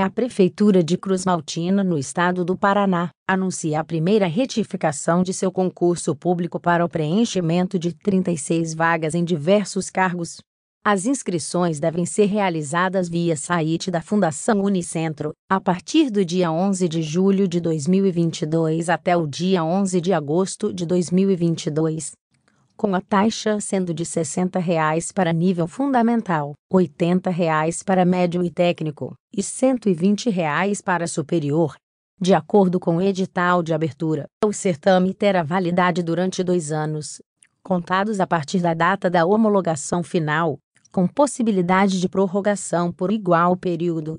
A Prefeitura de Cruz Maltina, no estado do Paraná, anuncia a primeira retificação de seu concurso público para o preenchimento de 36 vagas em diversos cargos. As inscrições devem ser realizadas via site da Fundação Unicentro, a partir do dia 11 de julho de 2022 até o dia 11 de agosto de 2022 com a taxa sendo de R$ 60,00 para nível fundamental, R$ 80,00 para médio e técnico e R$ 120,00 para superior. De acordo com o edital de abertura, o certame terá validade durante dois anos, contados a partir da data da homologação final, com possibilidade de prorrogação por igual período.